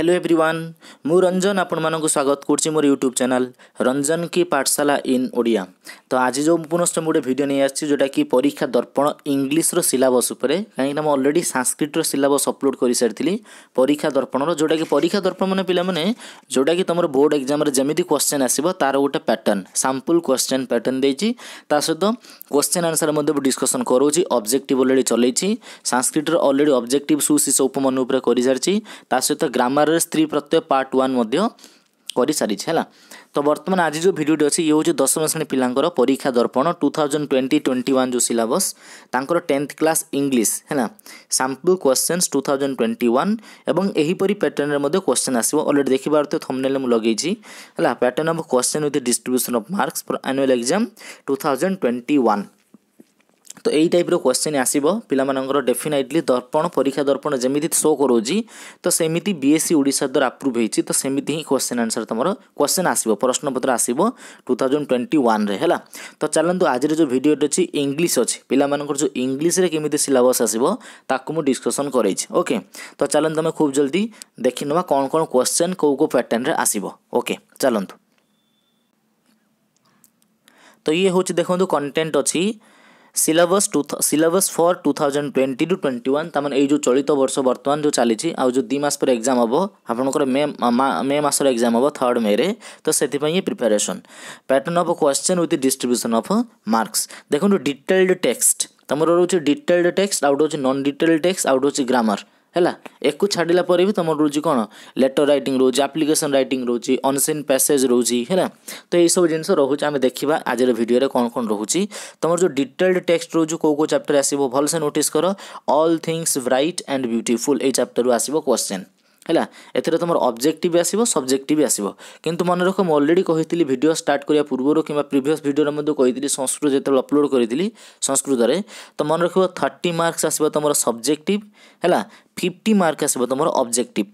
hello everyone মু রঞ্জন আপনার স্বাগত করছি মোর ইউট্যুব চ্যানেল রঞ্জন কি পাঠশালা ইন ওড়িয়া তো আজ যে পুনশ্চ মু গোটে ভিডিও নিয়ে আসছি যেটা কি পরীক্ষা দর্পণ ইংলিশর সিলাবস উপরে কিনা মু অলরেডি সাংস্কৃটর সিলাবস অপলোড করে সারি পরীক্ষা দর্পণর যেটা কি পরীক্ষা দর্পণ মানে পিলামানে যেটা কি তোমার বোর্ড এক্সামে যেমি কোশ্চেন আসব তার গোটে প্যাটর্ন সাম্পল কোশ্চেন প্যাটর্ন দিয়েছি তা সহ কোশ্চেন আনসার মধ্যে ডিসকসন করছি অবজেক্টিভ অলরেডি চলাইছি সাংস্কৃটর অলরেডি অবজেক্টিভ সুশিষ উপমান উপরে করে সারি তা সহ গ্রামার ତାର ସ୍ତ୍ରୀ ପ୍ରତ୍ୟୟ ପାର୍ଟ ୱାନ୍ ମଧ୍ୟ କରିସାରିଛି ହେଲା ତ ବର୍ତ୍ତମାନ ଆଜି ଯେଉଁ ଭିଡ଼ିଓଟି ଅଛି ଇଏ ହେଉଛି ଦଶମ ଶ୍ରେଣୀ ପିଲାଙ୍କର ପରୀକ୍ଷା ଦର୍ପଣ two thousand twenty twenty one ଯେଉଁ ସିଲାବସ୍ ତାଙ୍କର ଟେନ୍ଥ କ୍ଲାସ୍ ଇଂଲିଶ ହେଲା sample questions two thousand twenty one ଏବଂ ଏହିପରି ପ୍ୟାଟର୍ନରେ ମଧ୍ୟ କ୍ୱେଶ୍ଚନ୍ ଆସିବ ଅଲରେଡ଼ି ଦେଖିପାରୁଥିବେ ଥମ୍ନେଲ୍ରେ ମୁଁ ଲଗେଇଛି ହେଲା pattern of question with distribution of marks for annual exam two thousand twenty one ତ ଏଇ ଟାଇପ୍ର କ୍ୱେଶ୍ଚିନ୍ ଆସିବ ପିଲାମାନଙ୍କର ଡେଫିନାଇଟଲି ଦର୍ପଣ ପରୀକ୍ଷା ଦର୍ପଣ ଯେମିତି ଶୋ କରାଉଛି ତ ସେମିତି ବି ଏସ୍ ସି ଓଡ଼ିଶା ଦ୍ୱାରା ଆପ୍ରୁଭ୍ ହେଇଛି ତ ସେମିତି ହିଁ କ୍ୱେଶ୍ଚିନ୍ ଆନ୍ସର୍ ତୁମର କ୍ୱେଶ୍ଚିନ୍ ଆସିବ ପ୍ରଶ୍ନପତ୍ର ଆସିବ ଟୁ ଥାଉଜେଣ୍ଡ ଟ୍ୱେଣ୍ଟି ୱାନ୍ରେ ହେଲା ତ ଚାଲନ୍ତୁ ଆଜିର ଯେଉଁ ଭିଡ଼ିଓଟି ଅଛି ଇଂଲିଶ ଅଛି ପିଲାମାନଙ୍କର ଯେଉଁ ଇଂଲିଶରେ କେମିତି ସିଲାବସ୍ ଆସିବ ତାକୁ ମୁଁ ଡିସ୍କସନ୍ କରାଇଛି ଓକେ ତ ଚାଲନ୍ତୁ ଆମେ ଖୁବ୍ ଜଲ୍ଦି ଦେଖିନେବା କ'ଣ କ'ଣ କ୍ୱେଶ୍ଚିନ୍ କେଉଁ କେଉଁ ପ୍ୟାଟର୍ନରେ ଆସିବ ଓକେ ଚାଲନ୍ତୁ ତ ଇଏ ହେଉଛି ଦେଖନ୍ତୁ କଣ୍ଟେଣ୍ଟ ଅଛି syllabus to syllabus for two thousand twenty two twenty one ତା'ମାନେ ଏଇ ଯେଉଁ ଚଳିତ ବର୍ଷ ବର୍ତ୍ତମାନ ଯେଉଁ ଚାଲିଛି ଆଉ ଯେଉଁ ଦୁଇ ମାସ ପରେ ଏକ୍ଜାମ୍ ହେବ ଆପଣଙ୍କର ମେ ମେ ମାସର ଏକ୍ଜାମ୍ ହେବ ଥାର୍ଡ଼ ମେରେ ତ ସେଥିପାଇଁ ଇଏ preparation pattern of question with distribution of marks ଦେଖନ୍ତୁ ଡିଟେଲ୍ଡ ଟେକ୍ସଟ ତୁମର ରହୁଛି ଡିଟେଲ୍ଡ ଟେକ୍ସଟ ଆଉ ଗୋଟେ ହେଉଛି ନନ୍ ଡିଟେଲ୍ଡ ଟେକ୍ସଟ ଆଉ ଗୋଟେ ହେଉଛି ଗ୍ରାମାର ହେଲା ଏକୁ ଛାଡ଼ିଲା ପରେ ବି ତୁମର ରହୁଛି କ'ଣ ଲେଟର୍ ରାଇଟିଂ ରହୁଛି ଆପ୍ଲିକେସନ୍ ରାଇଟିଂ ରହୁଛି ଅନସିନ୍ ପ୍ୟାସେଜ୍ ରହୁଛି ହେଲା ତ ଏଇସବୁ ଜିନିଷ ରହୁଛି ଆମେ ଦେଖିବା ଆଜିର ଭିଡ଼ିଓରେ କ'ଣ କ'ଣ ରହୁଛି ତୁମର ଯେଉଁ ଡିଟେଲ୍ଡ ଟେକ୍ସଟ୍ ରହୁଛି କେଉଁ କେଉଁ ଚାପ୍ଟର ଆସିବ ଭଲସେ ନୋଟିସ୍ କର all things bright and beautiful ଏଇ ଚାପ୍ଟରରୁ ଆସିବ କ୍ୱେଶ୍ଚନ୍ ହେଲା ଏଥିରେ ତୁମର ଅବଜେକ୍ଟିଭ୍ ଆସିବ ସବଜେକ୍ଟିଭ୍ ଆସିବ କିନ୍ତୁ ମନେ ରଖ ମୁଁ ଅଲରେଡ଼ି କହିଥିଲି ଭିଡ଼ିଓ ଷ୍ଟାର୍ଟ କରିବା ପୂର୍ବରୁ କିମ୍ବା ପ୍ରିଭିୟସ୍ ଭିଡ଼ିଓରେ ମଧ୍ୟ କହିଥିଲି ସଂସ୍କୃତ ଯେତେବେଳେ ଅପଲୋଡ଼ କରିଥିଲି ସଂସ୍କୃତରେ ତ ମନେ ରଖିବ ଥାର୍ଟି ମାର୍କସ୍ ଆସିବ ତୁମର ସବଜେକ୍ଟିଭ୍ ହେଲା ଫିଫ୍ଟି ମାର୍କ ଆସିବ ତୁମର objective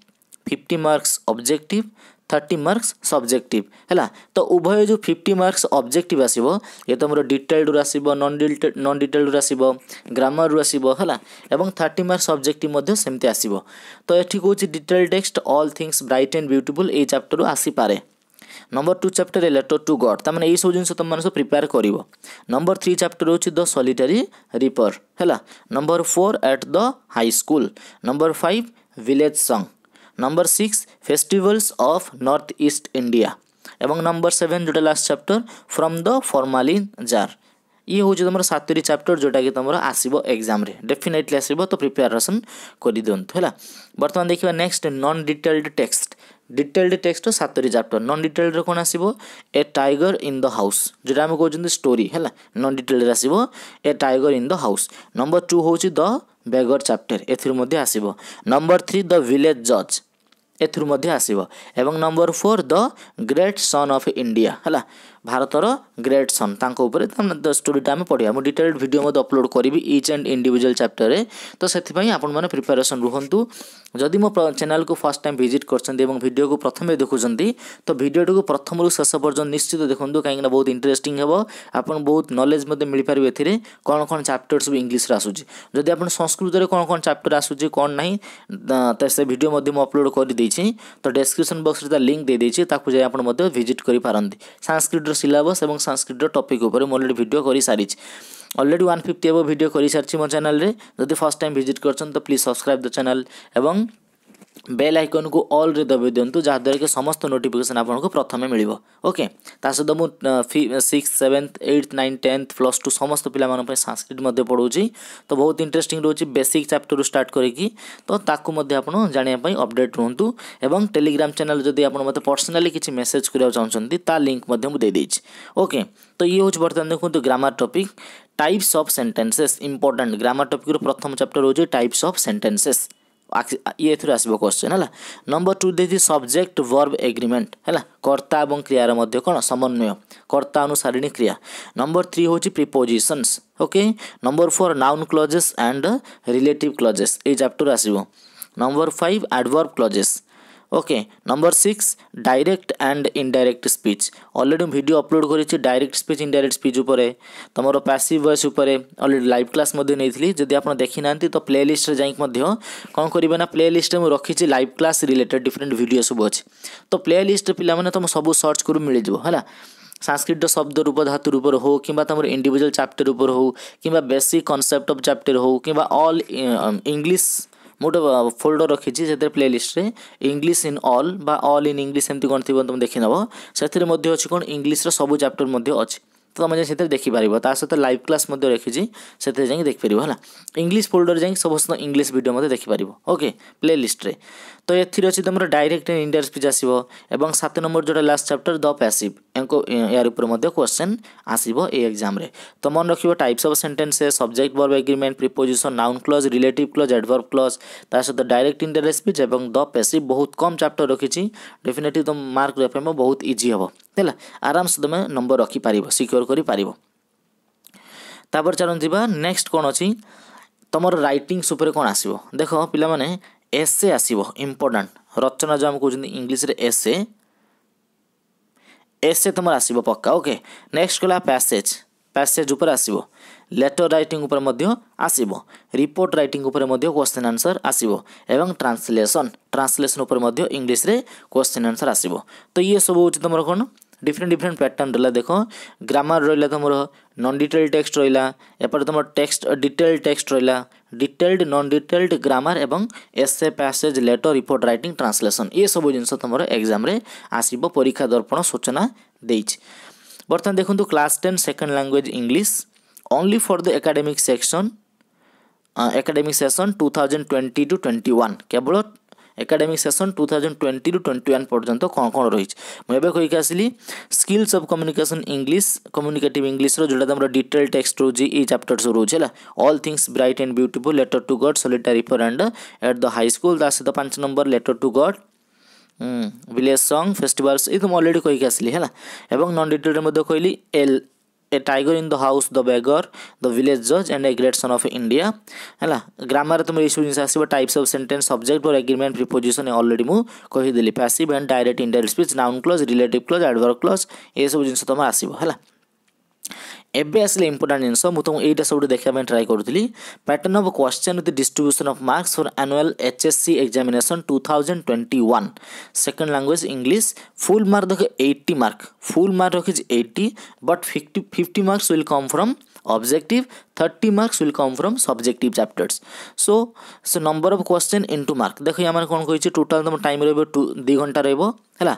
fifty marks objective thirty marks subjective है तो उभय जो फिफ्टी मार्क्स अब्जेक्ट आसो ये तुम डिटेल्ड रू आस नन डिटेल नन डिटेल्ड रू आस ग्रामर रू आस थर्टी मार्क्स सब्जेक्ट सेमती आसो तो ये कौन detail text all things bright and beautiful ये चैप्टर आसीपे নম্বর টু চ্যাপ্টরে লেটর টু গড তার মানে এইসব জিনিস তুমি सब प्रिपेयर कर नंबर थ्री चैप्टर हो द সলিটারি रिपर है number four at the high school number five village song number six festivals of North East India এবং নম্বর সেভেন যেটা last chapter from the formalin jar ଇଏ ହେଉଛି ତୁମର ସାତଟି chapter ଯେଉଁଟାକି ତୁମର ଆସିବ ଏକ୍ଜାମ୍ରେ ଡେଫିନେଟଲି ଆସିବ ତ ପ୍ରିପାରେସନ୍ କରିଦିଅନ୍ତୁ ହେଲା ବର୍ତ୍ତମାନ ଦେଖିବା next non detailed text detailed টেক্সটর সাতটি ଚାପ୍ଟର ନନ୍ ଡିଟେଲ୍ଡରେ କ'ଣ ଆସିବ a tiger in the house ଯେଉଁଟା ଆମେ କହୁଛନ୍ତି ଷ୍ଟୋରି ହେଲା ନନ୍ ଡିଟେଲ୍ଡରେ ଆସିବ a tiger in the house number two ହେଉଛି ଦ ବେଗର ଚାପ୍ଟର ଏଥିରୁ ମଧ୍ୟ ଆସିବ ନମ୍ବର ଥ୍ରୀ ଦ ଭିଲେଜ ଜଜ୍ ଏଥିରୁ ମଧ୍ୟ ଆସିବ ଏବଂ number four the great son of India ହେଲା ଭାରତର ଗ୍ରେଟ୍ ସନ୍ ତାଙ୍କ ଉପରେ ଷ୍ଟୋରିଟା ଆମେ ପଢ଼ିବା ମୁଁ ଡିଟେଲ୍ଡ ଭିଡ଼ିଓ ମଧ୍ୟ ଅପଲୋଡ଼ କରିବି ଇଚ୍ ଆଣ୍ଡ ଇଣ୍ଡିଭିଜୁଆଲ୍ ଚାପ୍ଟରରେ ତ ସେଥିପାଇଁ ଆପଣମାନେ ପ୍ରିପାରେସନ୍ ରୁହନ୍ତୁ ଯଦି ମୋ ଚ୍ୟାନେଲ୍କୁ ଫାର୍ଷ୍ଟ ଟାଇମ୍ ଭିଜିଟ୍ କରିଛନ୍ତି ଏବଂ ଭିଡ଼ିଓକୁ ପ୍ରଥମେ ଦେଖୁଛନ୍ତି ତ ଭିଡ଼ିଓଟିକୁ ପ୍ରଥମରୁ ଶେଷ ପର୍ଯ୍ୟନ୍ତ ନିଶ୍ଚିତ ଦେଖନ୍ତୁ କାହିଁକିନା ବହୁତ ଇଣ୍ଟରେଷ୍ଟିଂ ହେବ ଆପଣ ବହୁତ ନଲେଜ୍ ମଧ୍ୟ ମିଳିପାରିବ ଏଥିରେ କ'ଣ କ'ଣ ଚାପ୍ଟର ସବୁ ଇଂଲିଶରେ ଆସୁଛି ଯଦି ଆପଣ ସଂସ୍କୃତରେ କ'ଣ କ'ଣ ଚାପ୍ଟର ଆସୁଛି କ'ଣ ନାହିଁ ତ ସେ ଭିଡ଼ିଓ ମଧ୍ୟ ମୁଁ ଅପଲୋଡ଼ କରିଦେଇଛି ତ ଡେସ୍କ୍ରିପସନ୍ ବକ୍ସରେ ତା ଲିଙ୍କ୍ ଦେଇଦେଇଛି ତାକୁ ଯାଇ ଆପଣ ମଧ୍ୟ ଭିଜିଟ୍ କରିପାରନ୍ତି ସାଂସ୍କ୍ରିଟ୍ର সিলাবস এবং সংস্কৃতর টপিক উপরে ମୁଁ ଅଲରେଡ଼ି ଭିଡ଼ିଓ କରିସାରିଛି অলরেডি ওয়ান ফিফটি এব ভিডিও করে সারছি মো চ্যানেলে যদি ফার্স্ট টাইম ভিজিট করছেন তো প্লিজ সবসক্রাইব দ্য চ্যানেল এবং ବେଲ୍ ଆଇକନ୍କୁ ଅଲ୍ରେ ଦବାଇ ଦିଅନ୍ତୁ ଯାହାଦ୍ୱାରା କି ସମସ୍ତ ନୋଟିଫିକେସନ୍ ଆପଣଙ୍କୁ ପ୍ରଥମେ ମିଳିବ ଓକେ ତା ସହିତ ମୁଁ six seventh eight nine tenth plus two ସମସ୍ତ ପିଲାମାନଙ୍କ ପାଇଁ ସାଂସ୍କ୍ରିଟ୍ ମଧ୍ୟ ପଢ଼ାଉଛି ତ ବହୁତ ଇଣ୍ଟରେଷ୍ଟିଂ ରହୁଛି ବେସିକ୍ ଚାପ୍ଟରରୁ ଷ୍ଟାର୍ଟ କରିକି ତ ତାକୁ ମଧ୍ୟ ଆପଣ ଜାଣିବା ପାଇଁ ଅପଡ଼େଟ୍ ରୁହନ୍ତୁ ଏବଂ ଟେଲିଗ୍ରାମ ଚ୍ୟାନେଲ୍ ଯଦି ଆପଣ ମୋତେ ପର୍ସନାଲି କିଛି ମେସେଜ୍ କରିବାକୁ ଚାହୁଁଛନ୍ତି ତା ଲିଙ୍କ୍ ମଧ୍ୟ ମୁଁ ଦେଇଦେଇଛି ଓକେ ତ ଇଏ ହେଉଛି ବର୍ତ୍ତମାନ ଦେଖନ୍ତୁ grammar topic types of sentences important grammar ଟପିକ୍ର ପ୍ରଥମ ଚାପ୍ଟର ହେଉଛି ଟାଇପ୍ସ ଅଫ୍ ସେଣ୍ଟେନ୍ସେସ୍ ଇଏ ଏଥିରୁ ଆସିବ କ୍ୱେଶ୍ଚନ୍ ହେଲା ନମ୍ବର ଟୁ ଦେଇଛି ସବଜେକ୍ଟ ଭର୍ବ ଏଗ୍ରିମେଣ୍ଟ ହେଲା କର୍ତ୍ତା ଏବଂ କ୍ରିୟାର ମଧ୍ୟ କ'ଣ ସମନ୍ୱୟ କର୍ତ୍ତା ଅନୁସାରିଣୀ କ୍ରିୟା ନମ୍ବର ଥ୍ରୀ ହେଉଛି prepositions okay number four noun clauses and relative clauses ଏଇ ଚାପ୍ଟର ଆସିବ number five adverb clauses okay number six direct and indirect speech already ମୁଁ ଭିଡ଼ିଓ ଅପଲୋଡ଼ କରିଛି ଡାଇରେକ୍ଟ ସ୍ପିଚ୍ ଇନଡାଇରେକ୍ଟ ସ୍ପିଚ୍ ଉପରେ ତୁମର ପାସିଭ୍ ଭଏସ୍ ଉପରେ already live class ମଧ୍ୟ ନେଇଥିଲି ଯଦି ଆପଣ ଦେଖିନାହାନ୍ତି ତ ପ୍ଲେ ଲିଷ୍ଟରେ ଯାଇକି ମଧ୍ୟ କ'ଣ କରିବେ ନା ପ୍ଲେ ଲିଷ୍ଟରେ ମୁଁ ରଖିଛି live class related different video ସବୁ ଅଛି ତ ପ୍ଲେ ଲିଷ୍ଟରେ ପିଲାମାନେ ତୁମ ସବୁ ସର୍ଚ୍ଚ କରୁ ମିଳିଯିବ ହେଲା ସାଂସ୍କ୍ରିଟର ଶବ୍ଦ ରୂପ ଧାତୁ ରୂପରେ ହେଉ କିମ୍ବା ତୁମର ଇଣ୍ଡିଭିଜୁଆଲ୍ ଚାପ୍ଟର ଉପରେ ହେଉ କିମ୍ବା ବେସିକ୍ କନସେପ୍ଟ ଅଫ୍ ଚାପ୍ଟର ହେଉ କିମ୍ବା ଅଲ୍ ଇଂଲିଶ ମୁଁ ଗୋଟେ ଫୋଲ୍ଡର ରଖିଛି ସେଥିରେ ପ୍ଲେ ଲିଷ୍ଟରେ ଇଂଲିଶ ଇନ୍ ଅଲ୍ ବା ଅଲ୍ ଇନ୍ ଇଂଲିଶ ଏମିତି କ'ଣ ଥିବ ତୁମେ ଦେଖିନେବ ସେଥିରେ ମଧ୍ୟ ଅଛି କ'ଣ ଇଂଲିଶର ସବୁ ଚାପ୍ଟର ମଧ୍ୟ ଅଛି ତ ତୁମେ ଯାଇ ସେଥିରେ ଦେଖିପାରିବ ତା ସହିତ ଲାଇଭ୍ କ୍ଲାସ୍ ମଧ୍ୟ ରଖିଛି ସେଥିରେ ଯାଇକି ଦେଖିପାରିବ ହେଲା ଇଂଲିଶ ଫୋଲ୍ଡର ଯାଇକି ସମସ୍ତ ଇଂଲିଶ ଭିଡ଼ିଓ ମଧ୍ୟ ଦେଖିପାରିବ ଓକେ ପ୍ଲେ ଲିଷ୍ଟରେ ତ ଏଥିରେ ଅଛି ତୁମର ଡାଇରେକ୍ଟ ଇଣ୍ଡିଆର ସ୍ପିଚ୍ ଆସିବ ଏବଂ ସାତ ନମ୍ବର ଯେଉଁଟା ଲାଷ୍ଟ ଚାପ୍ଟର ଦ ପ୍ୟାସିଭ୍ ୟାଙ୍କୁ ୟାରି ଉପରେ ମଧ୍ୟ କ୍ୱେଶ୍ଚନ୍ ଆସିବ ଏଇ ଏକ୍ଜାମ୍ରେ ତ ମନେ ରଖିବ types of sentences subject verb agreement preposition noun clause relative clause adverb clause ତା ସହିତ ଡାଇରେକ୍ଟ ଇଣ୍ଡାରେକ୍ଟ ସ୍ପିଚ୍ ଏବଂ ଦ ପେସିଭ୍ ବହୁତ କମ୍ ଚାପ୍ଟର ରଖିଛି ଡେଫିନେଟଲି ତୁମ ମାର୍କ ରଖିବା ପାଇଁ ବହୁତ ଇଜି ହେବ ହେଲା ଆରାମସେ ତୁମେ ନମ୍ବର ରଖିପାରିବ ସିକ୍ୟୋର କରିପାରିବ ତାପରେ ଚାଲନ୍ତୁ ଯିବା ନେକ୍ସଟ କ'ଣ ଅଛି ତୁମର ରାଇଟିଙ୍ଗସ୍ ଉପରେ କ'ଣ ଆସିବ ଦେଖ ପିଲାମାନେ ଏସ୍ଏ ଆସିବ ଇମ୍ପୋର୍ଟାଣ୍ଟ ରଚନା ଯେଉଁ ଆମେ କହୁଛନ୍ତି ଇଂଲିଶରେ ଏସ୍ଏ ଏସ୍ଏ ତୁମର ଆସିବ ପକ୍କା ଓକେ ନେକ୍ସଟ ଗଲା ପ୍ୟାସେଜ୍ ପ୍ୟାସେଜ୍ ଉପରେ ଆସିବ ଲେଟର ରାଇଟିଂ ଉପରେ ମଧ୍ୟ ଆସିବ ରିପୋର୍ଟ ରାଇଟିଂ ଉପରେ ମଧ୍ୟ କ୍ୱେଶ୍ଚିନ୍ ଆନ୍ସର୍ ଆସିବ ଏବଂ ଟ୍ରାନ୍ସଲେସନ୍ ଟ୍ରାନ୍ସଲେସନ୍ ଉପରେ ମଧ୍ୟ ଇଂଲିଶରେ କ୍ୱେଶ୍ଚିନ୍ ଆନ୍ସର୍ ଆସିବ ତ ଇଏ ସବୁ ହେଉଛି ତୁମର କ'ଣ ଡିଫରେଣ୍ଟ ଡିଫରେଣ୍ଟ ପ୍ୟାଟର୍ନ ରହିଲା ଦେଖ ଗ୍ରାମାର ରହିଲା ତୁମର ନନ୍ ଡିଟେଲ୍ଡ ଟେକ୍ସଟ ରହିଲା ଏପଟେ ତୁମର ଟେକ୍ସଟ ଡିଟେଲ୍ଡ ଟେକ୍ସଟ ରହିଲା ଡିଟେଲ୍ଡ ନନ୍ ଡିଟେଲ୍ଡ ଗ୍ରାମାର ଏବଂ essay passage letter report writing translation ଏସବୁ ଜିନିଷ ତୁମର ଏକ୍ଜାମ୍ରେ ଆସିବ ପରୀକ୍ଷା ଦର୍ପଣ ସୂଚନା ଦେଇଛି ବର୍ତ୍ତମାନ ଦେଖନ୍ତୁ class ten second language English only for the academic section academic session two thousand twenty two twenty one କେବଳ academic session two thousand twenty to twenty one পর্যন্ত কোণ কোণ রয়েছে মু এবে কইকি আসলি skills of communication English communicative ইংলিশর যেটা আমার ডিটেল টেক্সট রয়েছে এই চ্যাপ্টর সব রয়েছে হল all things bright and beautiful letter to God solitary for and at the high school তা সহ পাঁচ নম্বর letter to God village song festivals এই তো ମୁଁ ଅଲରେଡ଼ି କହିକି ଆସିଲି ହେଲା ଏବଂ ନନ୍ ଡିଟେଲ୍ରେ ମଧ୍ୟ କହିଲି ଏଲ୍ a tiger in the house the beggar the village judge and a great son of india ହେଲା ଗ୍ରାମାର ତୁମର ଏଇସବୁ ଜିନିଷ ଆସିବ ଟାଇପ୍ସ ଅଫ୍ ସେଣ୍ଟେନ୍ସ ସବଜେକ୍ଟ ଫର୍ ଏଗ୍ରିମେଣ୍ଟ ପ୍ରିପୋଜିସନ୍ ଅଲରେଡ଼ି ମୁଁ କହିଦେଲି passive and direct indirect speech noun clause relative clause adverb clause ଏସବୁ ଜିନିଷ ତୁମ ଆସିବ ହେଲା ଏବେ ଆସିଲେ ଇମ୍ପୋର୍ଟାଣ୍ଟ ଜିନିଷ ମୁଁ ତୁମକୁ ଏଇଟା ସବୁଠି ଦେଖିବା ପାଇଁ ଟ୍ରାଏ କରୁଥିଲି pattern of question with distribution of marks for annual H S C examination two thousand twenty one second language English full mark ଦେଖ ଏଇଟି ମାର୍କ ଫୁଲ୍ ମାର୍କ ରଖିଛି eighty but fifty fifty marks will come from objective 30 marks will come from subjective chapters so so number of question into mark দেখো আমার কোন কইছে total তোমার time রইব 2 2 ঘন্টা রইব হলা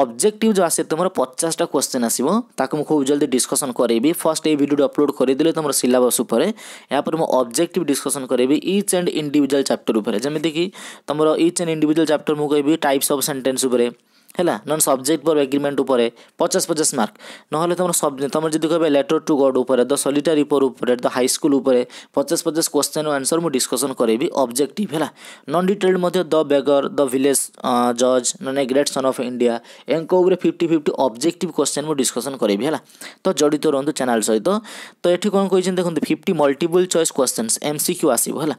ଅବଜେକ୍ଟିଭ୍ ଯେଉଁ ଆସେ ତୁମର ପଚାଶଟା କ୍ୱେଶ୍ଚନ୍ ଆସିବ ତାକୁ ମୁଁ ଖୁବ୍ ଜଲ୍ଦି ଡିସ୍କସନ୍ କରେଇବି ଫାର୍ଷ୍ଟ ଏଇ ଭିଡ଼ିଓଟି ଅପଲୋଡ଼ କରିଦେଲେ ତୁମର ସିଲାବସ୍ ଉପରେ ଏହାପରେ ମୁଁ ଅବଜେକ୍ଟିଭ୍ ଡିସ୍କସନ୍ କରେଇବି ଇଚ୍ ଆଣ୍ଡ ଇଣ୍ଡିଭିଜୁଆଲ୍ ଚାପ୍ଟର ଉପରେ ଯେମିତିକି ତୁମର ଇଚ୍ ଆଣ୍ଡ ଇଣ୍ଡିଭିଜୁଆଲ୍ ଚାପ୍ଟର ମୁଁ କହିବି ଟାଇପ୍ସ ଅଫ୍ ସେଣ୍ଟେନ୍ସ ଉପରେ ହେଲା ନହେଲେ ସବଜେକ୍ଟ ପର୍ ଏଗ୍ରିମେଣ୍ଟ ଉପରେ ପଚାଶ ପଚାଶ ମାର୍କ ନହେଲେ ତୁମର ସବ ତୁମର ଯଦି କହିବେ ଲେଟର ଟୁ ଗଡ଼ ଉପରେ ଦ ସଲିଟାରି ପର୍ ଉପରେ ଦ ହାଇସ୍କୁଲ ଉପରେ ପଚାଶ ପଚାଶ କ୍ୱେଶ୍ଚନ୍ ଆନ୍ସର୍ ମୁଁ ଡିସ୍କସନ୍ କରେଇବି ଅବଜେକ୍ଟିଭ୍ ହେଲା ନନ୍ ଡିଟେଲ୍ଡ ମଧ୍ୟ ଦ ବେଗର ଦ ଭିଲେଜ ଜଜ୍ ନହେଲେ ଗ୍ରେଟ୍ ସନ୍ ଅଫ୍ ଇଣ୍ଡିଆ ଏଙ୍କ ଉପରେ ଫିଫ୍ଟି ଫିଫ୍ଟି ଅବଜେକ୍ଟିଭ୍ କ୍ୱେଶ୍ଚନ୍ ମୁଁ ଡିସ୍କସନ୍ କରେଇବି ହେଲା ତ ଜଡ଼ିତ ରୁହନ୍ତୁ ଚ୍ୟାନେଲ୍ ସହିତ ତ ଏଠି କ'ଣ କହିଛନ୍ତି ଦେଖନ୍ତୁ fifty multiple choice questions M C Q ଆସିବ ହେଲା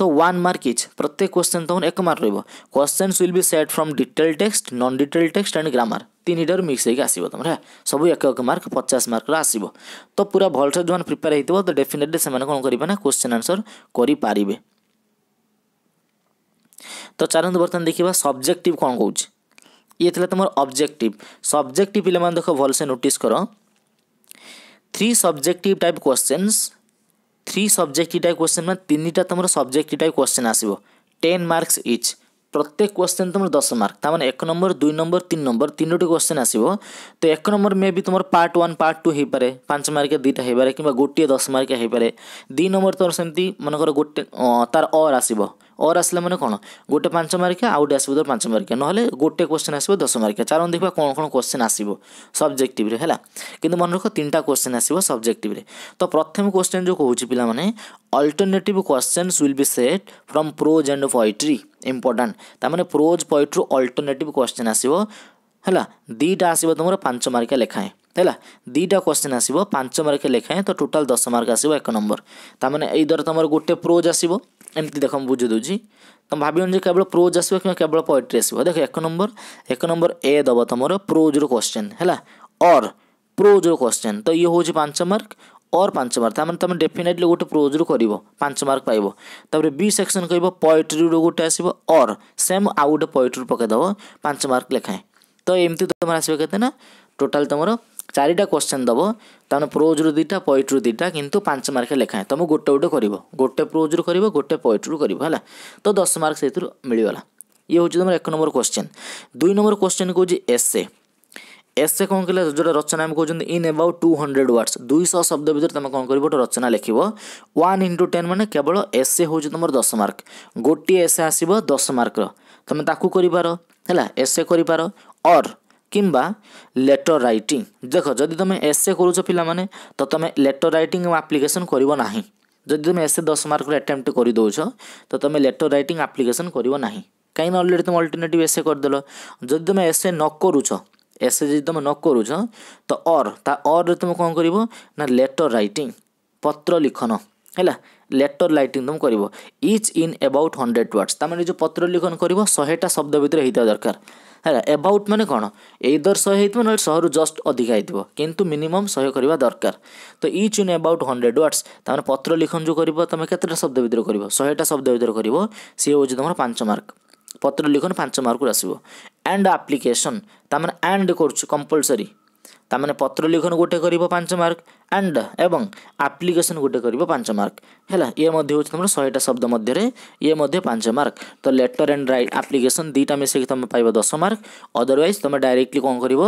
तो वन मार्क इच प्रत्येक क्वेश्चन तहून एक मार्क रोब question will be set from detail text non detail text and grammar डर मिक्स होकर आसो तुम सब एक एक मार्क पचास मार्क आसो तो पूरा से जो प्रिपेयर है तो डेफिनेटली से कौन करेंगे ना क्वेश्चन आंसर करें तो चलते बर्तमान देखा सब्जेक्टिव कौन कौन ये तुम अब्जेक्टिव सब्जेक्टिव पे देख भलसे नोटिस कर three subjective type question three subject type question में तीन टाइम सब्जेक्ट टाइप क्वेश्चन आसो टेन मार्क्स इच প্রত্যেক কোশ্চেন তোমার দশ মার্ক তার মানে এক নম্বর দুই নম্বর তিন নম্বর তিনোটি কোশ্চেন আসব তো এক নম্বর মে বি তোমার পার্ট ওয়ান পার্ট টু হয়েপরে পাঁচ মার্কে দুইটা হয়েপরে কিংবা গোটিয়ে দশ মার্কে হয়েপরে দুই নম্বর তোমার সেমতি মনেকর গোটে তার অর আসব অর আসলে মানে কোণ গোটে পাঁচ মার্কে আউ গোটে আসব তোর পাঁচ মার্কে নহলে গোটে কোশ্চেন আসব দশ মার্কে চার দেখবা কোণ কোণ কোশ্চেন আসব সবজেক্টিভরে হল কিন্তু মনে রখ তিনটা কোশ্চেন আসব সবজেক্টিভরে তো প্রথম কোশ্চেন যে কুচি পিলা মানে alternative questions will be set from prose and poetry important तमें प्रोज पॉइंट्रु अल्टरनेट क्वेश्चन आसो है दीटा आसो तो तुम पांच मार्के लिखाएं है दीटा क्वेश्चन आसो पांच मार्क लिखाएं तो टोटाल दस मार्क आसो एक नंबर तमें यही तुम गोटे प्रोज आसो एम देख बुझीदी तुम भाव केवल प्रोज आसो किवल पॉइंट्री आस देख एक नंबर एक नंबर ए दब तुम प्रोज्र क्वेश्चन है प्रोज्र क्वेश्चन तो ये हूँ पांच मार्क ଅର୍ ପାଞ୍ଚ ମାର୍କ ତା ମାନେ ତୁମେ ଡେଫିନେଟଲି ଗୋଟେ ପ୍ରୋଜ୍ରୁ କରିବ ପାଞ୍ଚ ମାର୍କ ପାଇବ ତାପରେ ବି ସେକ୍ସନ୍ କହିବ ପଏଟ୍ରିରୁ ଗୋଟେ ଆସିବ ଅର୍ ସେମ୍ ଆଉ ଗୋଟେ ପଏଟ୍ରିରୁ ପକାଇଦେବ ପାଞ୍ଚ ମାର୍କ ଲେଖାଏଁ ତ ଏମିତି ତୁମର ଆସିବ କେତେ ନା ଟୋଟାଲ୍ ତୁମର ଚାରିଟା କ୍ୱେଶ୍ଚନ୍ ଦେବ ତାମାନେ ପ୍ରୋଜ୍ରୁ ଦୁଇଟା ପଏଟ୍ରୁ ଦୁଇଟା କିନ୍ତୁ ପାଞ୍ଚ ମାର୍କ ଲେଖାଏଁ ତୁମେ ଗୋଟେ ଗୋଟେ କରିବ ଗୋଟେ ପ୍ରୋଜ୍ରୁ କରିବ ଗୋଟେ ପଏଟ୍ରୁ କରିବ ହେଲା ତ ଦଶ ମାର୍କ ସେଇଥିରୁ ମିଳିଗଲା ଇଏ ହେଉଛି ତୁମର ଏକ ନମ୍ବର କ୍ୱେଶ୍ଚନ୍ ଦୁଇ ନମ୍ବର କ୍ୱେଶ୍ଚନ୍ କହୁଛି ଏସ୍ଏ এসে କ'ଣ କହିଲେ ଯେଉଁଟା ରଚନା ଆମେ କହୁଛନ୍ତି in about two hundred words ଦୁଇଶହ ଶବ୍ଦ ଭିତରେ ତୁମେ କ'ଣ କରିବ ଗୋଟେ ରଚନା ଲେଖିବ ୱାନ୍ ଇଣ୍ଟୁ ଟେନ୍ ମାନେ କେବଳ ଏସେ ହେଉଛି ତୁମର ଦଶ ମାର୍କ ଗୋଟିଏ ଏସେ ଆସିବ ଦଶ ମାର୍କର ତୁମେ ତାକୁ କରିପାର ହେଲା ଏସେ କରିପାର ଅର୍ কিংবা লেটর রাইটিং দেখ যদি তুমি এসে করুছ পিলামানে তো তুমি লেটর রাইটিং আপ্লিকেসন করব না যদি তুমি এসে দশ মার্কর আটেম্প্ট করে দেছ তো তুমি লেটর রাইটিং আপ্লিকেসন করব না কিনা অলরেডি তুমি অল্টরনেটিভ এসে করেদেল যদি তুমি এসে ন করুছ ଏସେ ଯଦି ତୁମେ ନ କରୁଛ ତ ଅର୍ ତା ଅର୍ରେ ତୁମେ କ'ଣ କରିବ ନା ଲେଟର ରାଇଟିଂ ପତ୍ର ଲିଖନ ହେଲା ଲେଟର ରାଇଟିଂ ତୁମେ କରିବ each in about hundred words ତା'ମାନେ ଯେଉଁ ପତ୍ର ଲିଖନ କରିବ ଶହେଟା ଶବ୍ଦ ଭିତରେ ହେଇଥିବା ଦରକାର ହେଲା ଏବାଉଟ୍ ମାନେ କ'ଣ ଏଇଦର ଶହେ ହେଇଥିବ ନହେଲେ ଶହେରୁ ଜଷ୍ଟ ଅଧିକା ହେଇଥିବ କିନ୍ତୁ ମିନିମମ୍ ଶହେ କରିବା ଦରକାର ତ each in about hundred words ତା'ମାନେ ପତ୍ର ଲିଖନ ଯେଉଁ କରିବ ତୁମେ କେତେଟା ଶବ୍ଦ ଭିତରେ କରିବ ଶହେଟା ଶବ୍ଦ ଭିତରେ କରିବ ସିଏ ହେଉଛି ତୁମର ପାଞ୍ଚ ମାର୍କ ପତ୍ର ଲିଖନ ପାଞ୍ଚ ମାର୍କରୁ ଆସିବ ଆଣ୍ଡ ଆପ୍ଲିକେସନ୍ ତାମାନେ ଆଣ୍ଡ କରୁଛୁ କମ୍ପଲସରି ତାମାନେ ପତ୍ର ଲିଖନ ଗୋଟେ କରିବ ପାଞ୍ଚ ମାର୍କ ଆଣ୍ଡ ଏବଂ ଆପ୍ଲିକେସନ୍ ଗୋଟେ କରିବ ପାଞ୍ଚ ମାର୍କ ହେଲା ଇଏ ମଧ୍ୟ ହେଉଛି ତୁମର ଶହେଟା ଶବ୍ଦ ମଧ୍ୟରେ ଇଏ ମଧ୍ୟ ପାଞ୍ଚ ମାର୍କ ତ ଲେଟର୍ ଆଣ୍ଡ ରାଇଟ୍ ଆପ୍ଲିକେସନ୍ ଦୁଇଟା ମିଶିକି ତୁମେ ପାଇବ ଦଶ ମାର୍କ ଅଦରୱାଇଜ୍ ତୁମେ ଡାଇରେକ୍ଟଲି କ'ଣ କରିବ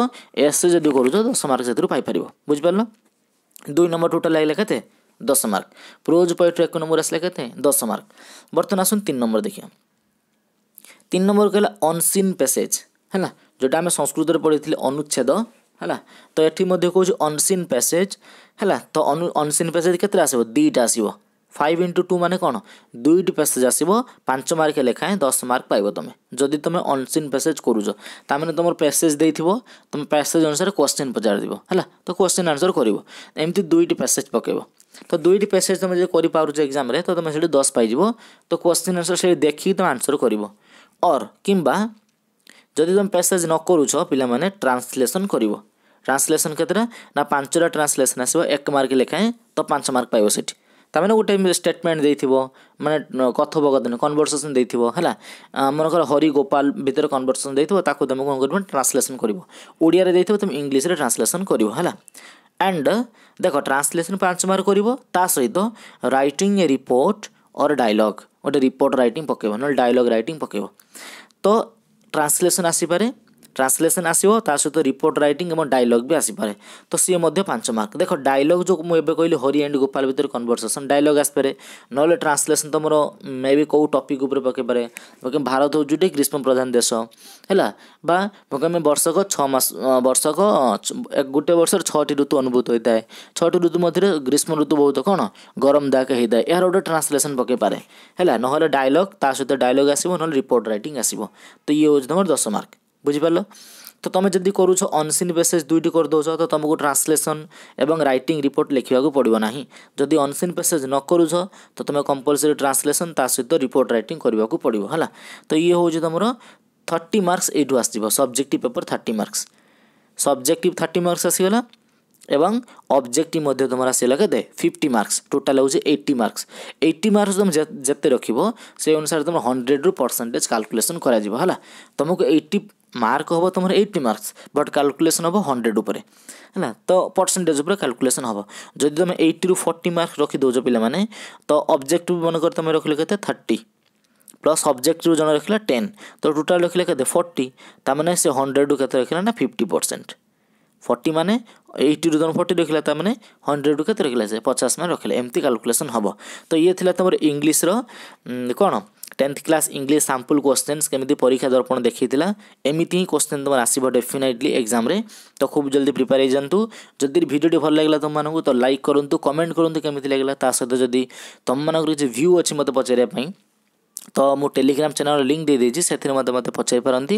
ଏସ୍ ଯଦି କରୁଛ ଦଶ ମାର୍କ ସେଥିରୁ ପାଇପାରିବ ବୁଝିପାରିଲ ଦୁଇ ନମ୍ବର ଟୋଟାଲ୍ ଲାଗିଲା କେତେ ଦଶ ମାର୍କ ପ୍ରୋଜ୍ ପଏଟ୍ରୁ ଏକ ନମ୍ବର ଆସିଲା କେତେ ଦଶ ମାର୍କ ବର୍ତ୍ତମାନ ଆସନ୍ତୁ ତିନି ନମ୍ବର ଦେଖିବା ତିନି ନମ୍ବର କହିଲା ଅନସିନ୍ ପେସେଜ୍ ହେଲା ଯେଉଁଟା ଆମେ ସଂସ୍କୃତରେ ପଢ଼ିଥିଲେ ଅନୁଚ୍ଛେଦ ହେଲା ତ ଏଠି ମଧ୍ୟ କହୁଛି ଅନସିନ୍ ପ୍ୟାସେଜ୍ ହେଲା ତ ଅନୁ ଅନସିନ୍ ପ୍ୟାସେଜ୍ କେତେଟା ଆସିବ ଦୁଇଟା ଆସିବ ফাইভ ইন্টু টু মানে কোণ দুইটি প্যাসেজ আসব পাঁচ মার্ক লেখায় দশ মার্ক পাইব তুমি যদি তুমি অনসিন প্যাসেজ করুছ তা মানে তোমার প্যাসেজ দেইথিব তুমি প্যাসেজ অনুসারে কোশ্চেন পচারিদিব হ্যাঁ তো কোশ্চেন আনসর করব এমতি দুইটি প্যাসেজ পকাইব তো দুইটি প্যাসেজ তুমি যদি করিপারুছ এক্সামে তো তুমি সেটি দশ পাইব তো কোশ্চেন আনসর সেটি দেখি তুমি আনসর করব অর কিংবা ᱡᱚᱫᱤ ᱛᱚᱢ ᱯᱮᱥᱟᱡ ᱱᱚᱠ ᱠᱚᱨᱩᱪᱷᱚ ᱯᱤᱞᱟᱢᱟᱱᱮ ᱴᱨᱟᱱᱥᱞᱮᱥᱚᱱ ᱠᱚᱨᱤᱵᱚ ᱴᱨᱟᱱᱥᱞᱮᱥᱚᱱ ᱠᱮᱛᱨᱮ ᱱᱟ ᱯᱟᱪᱷᱨᱟ ᱴᱨᱟᱱᱥᱞᱮᱥᱚᱱ ᱟᱥᱮ ᱚᱠ ᱢᱟᱨᱠ ᱞᱮᱠᱷᱟᱭ ᱛᱚ ᱯᱟᱪᱷ ᱢᱟᱨᱠ ᱯᱟᱭᱚᱥᱤᱴ ᱛᱟᱢᱟᱱᱮ ᱚᱴᱮ ᱢᱤ ಸ್ಟᱮᱴᱢᱮᱱᱴ ᱫᱮᱛᱤᱵᱚ ᱢᱟᱱᱮ ᱠᱚᱛᱷᱚ ᱵᱚᱜᱟᱛᱱ ᱠᱚᱱᱵᱚᱨᱥᱮᱥᱚᱱ ᱫᱮᱛᱤᱵᱚ ᱦᱮᱞᱟ ᱟᱢᱨᱚᱠᱚ ᱦᱟᱨᱤ ᱜᱚᱯᱟᱞ ᱵᱤᱛᱨ ᱠᱚᱱᱵᱚᱨᱥᱮᱥᱚᱱ ᱫᱮᱛᱚ ᱛᱟᱠᱚ ᱛᱚᱢ ᱠᱚ ᱚᱱ ট্রান্সলেশন আসিপারে ট্রান্সলেসন ଆସିବ ତା ସହିତ ରିପୋର୍ଟ ରାଇଟିଂ ଏବଂ ଡାଇଲଗ୍ ବି ଆସିପାରେ ତ ସିଏ ମଧ୍ୟ ପାଞ୍ଚ ମାର୍କ ଦେଖ ଡାଇଲଗ୍ ଯେଉଁ ମୁଁ ଏବେ କହିଲି ହରି ଆଣ୍ଡ ଗୋପାଳ ଭିତରେ କନଭରସେସନ୍ ଡାଇଲଗ୍ ଆସିପାରେ ନହେଲେ ଟ୍ରାନ୍ସଲେସନ୍ ତୁମର ମେ ବି କେଉଁ ଟପିକ୍ ଉପରେ ପକାଇପାରେ ଭାରତ ହେଉଛି ଗୋଟେ ଗ୍ରୀଷ୍ମ ପ୍ରଧାନ ଦେଶ ହେଲା ବା ପକାଇବେ ବର୍ଷକ ଛଅ ମାସ ବର୍ଷକ ଗୋଟେ ବର୍ଷରେ ଛଅଟି ଋତୁ ଅନୁଭୂତ ହୋଇଥାଏ ଛଅଟି ଋତୁ ମଧ୍ୟରେ ଗ୍ରୀଷ୍ମ ଋତୁ ବହୁତ କ'ଣ ଗରମ ଦାୟକ ହୋଇଥାଏ ଏହାର ଗୋଟେ ଟ୍ରାନ୍ସଲେସନ୍ ପକାଇପାରେ ହେଲା ନହେଲେ ଡାଇଲଗ୍ ତା ସହିତ ଡାଇଲଗ୍ ଆସିବ ନହେଲେ ରିପୋର୍ଟ ରାଇଟିଂ ଆସିବ ତ ଇଏ ହେଉଛି ତୁମର ଦଶ ମାର୍କ বুঝিপার তো তুমি যদি করুছ অনসিন পেসেজ দুইটি করেদেছ তো তুমি ট্রান্সলেসন এবং রাইটিং রিপোর্ট লেখা পড়ব না যদি অনসিন পেসেজ ন করুছ তো তুমি কম্পলসরি ট্রান্সলেসন তা সহ রিপোর্ট রাইটিং করা পড়ব হল তো ইয়ে হচ্ছে তোমার থার্টি মার্কস এইটু আসব subjective paper thirty marks subjective thirty marks আসিগলা এবং অবজেক্টিভ মধ্যে তোমার আসিগলা কেতে ফিফটি মার্কস টোটাল হচ্ছে এইটি মার্কস এইটি মার্কস তুমি যেতে রাখব সেই অনুসারে তোমার হন্ড্রেড রু পরসেন্টেজ কাল্কুলেসন করা হল তোমাকে এইটি মার্ক হব তোমার এইটি মার্কস বট ক্যালকুলেসন হব হন্ড্রেড উপরে ହେଲା ତ ପରସେଣ୍ଟେଜ୍ ଉପରେ କ୍ୟାଲକୁଲେସନ୍ ହେବ ଯଦି ତୁମେ ଏଇଟିରୁ ଫର୍ଟି ମାର୍କ ରଖିଦେଉଛ ପିଲାମାନେ ତ ଅବଜେକ୍ଟିଭ୍ ମନେକର ତୁମେ ରଖିଲେ କେତେ ଥାର୍ଟି ପ୍ଲସ୍ ଅବଜେକ୍ଟିଭ୍ ଜଣେ ରଖିଲା ଟେନ୍ ତ ଟୋଟାଲ୍ ରଖିଲା କେତେ ଫର୍ଟି ତା'ମାନେ ସେ ହଣ୍ଡ୍ରେଡ଼ରୁ କେତେ ରଖିଲା ନା ଫିଫ୍ଟି ପରସେଣ୍ଟ ଫର୍ଟି ମାନେ ଏଇଟିରୁ ତୁମେ ଫର୍ଟି ରଖିଲା ତା'ମାନେ ହଣ୍ଡ୍ରେଡ଼ରୁ କେତେ ରଖିଲା ସେ ପଚାଶ ମାନେ ରଖିଲା ଏମିତି କ୍ୟାଲକୁଲେସନ୍ ହେବ ତ ଇଏ ଥିଲା ତୁମର ଇଂଲିଶର କ'ଣ tenth class English sample questions କେମିତି ପରୀକ୍ଷା ଦର୍ପଣ ଦେଖାଇଥିଲା ଏମିତି ହିଁ କ୍ୱେଶ୍ଚେନ୍ ତୁମର ଆସିବ ଡେଫିନେଟଲି ଏକ୍ଜାମ୍ରେ ତ ଖୁବ୍ ଜଲ୍ଦି ପ୍ରିପେୟାର ହେଇଯାଆନ୍ତୁ ଯଦି ଭିଡ଼ିଓଟି ଭଲ ଲାଗିଲା ତୁମମାନଙ୍କୁ ତ ଲାଇକ୍ କରନ୍ତୁ କମେଣ୍ଟ କରନ୍ତୁ କେମିତି ଲାଗିଲା ତା ସହିତ ଯଦି ତୁମମାନଙ୍କର କିଛି ଭ୍ୟୁ ଅଛି ମୋତେ ପଚାରିବା ପାଇଁ ତ ମୁଁ ଟେଲିଗ୍ରାମ ଚ୍ୟାନେଲର ଲିଙ୍କ୍ ଦେଇଦେଇଛି ସେଥିରେ ମଧ୍ୟ ମୋତେ ପଚାରିପାରନ୍ତି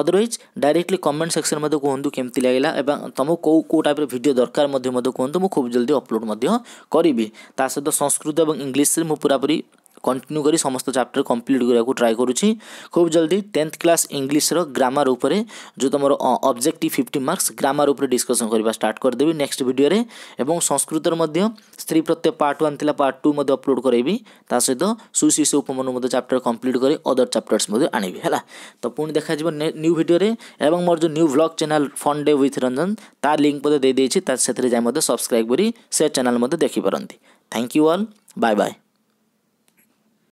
ଅଦରୱାଇଜ୍ ଡାଇରେକ୍ଟଲି କମେଣ୍ଟ ସେକ୍ସନ୍ ମଧ୍ୟ କୁହନ୍ତୁ କେମିତି ଲାଗିଲା ଏବଂ ତୁମକୁ କେଉଁ କେଉଁ ଟାଇପ୍ର ଭିଡ଼ିଓ ଦରକାର ମଧ୍ୟ ମୋତେ କୁହନ୍ତୁ ମୁଁ ଖୁବ୍ ଜଲ୍ଦି ଅପଲୋଡ଼ ମଧ୍ୟ କରିବି ତା ସହିତ ସଂସ୍କୃତ ଏବଂ ଇଂଲିଶରେ ମୁଁ ପୁରାପୁରି କଣ୍ଟିନ୍ୟୁ କରି ସମସ୍ତ ଚାପ୍ଟର କମ୍ପ୍ଲିଟ୍ କରିବାକୁ ଟ୍ରାଏ କରୁଛି ଖୁବ୍ ଜଲ୍ଦି ଟେନ୍ଥ କ୍ଲାସ୍ ଇଂଲିଶର ଗ୍ରାମାର ଉପରେ ଯେଉଁ ତୁମର ଅବଜେକ୍ଟିଭ୍ ଫିଫ୍ଟି ମାର୍କସ୍ ଗ୍ରାମାର ଉପରେ ଡିସ୍କସନ୍ କରିବା ଷ୍ଟାର୍ଟ କରିଦେବି ନେକ୍ସଟ ଭିଡ଼ିଓରେ ଏବଂ ସଂସ୍କୃତର ମଧ୍ୟ ସ୍ତ୍ରୀ ପ୍ରତ୍ୟୟ ପାର୍ଟ ୱାନ୍ ଥିଲା ପାର୍ଟ ଟୁ ମଧ୍ୟ ଅପଲୋଡ଼ କରାଇବି ତା ସହିତ ସୁଶିଶୁ ଉପମନୁ ମଧ୍ୟ ଚାପ୍ଟର କମ୍ପ୍ଲିଟ୍ କରି ଅଦର ଚାପ୍ଟର୍ସ ମଧ୍ୟ ଆଣିବି ହେଲା ତ ପୁଣି ଦେଖାଯିବ ନ୍ୟୁ ଭିଡ଼ିଓରେ ଏବଂ ମୋର ଯେଉଁ new vlog channel fun day with Ranjan ତା ଲିଙ୍କ୍ ମଧ୍ୟ ଦେଇଦେଇଛି ତା ସେଥିରେ ଯାଇ ମଧ୍ୟ ସବସ୍କ୍ରାଇବ୍ କରି ସେ ଚ୍ୟାନେଲ୍ ମଧ୍ୟ ଦେଖିପାରନ୍ତି thank you all bye by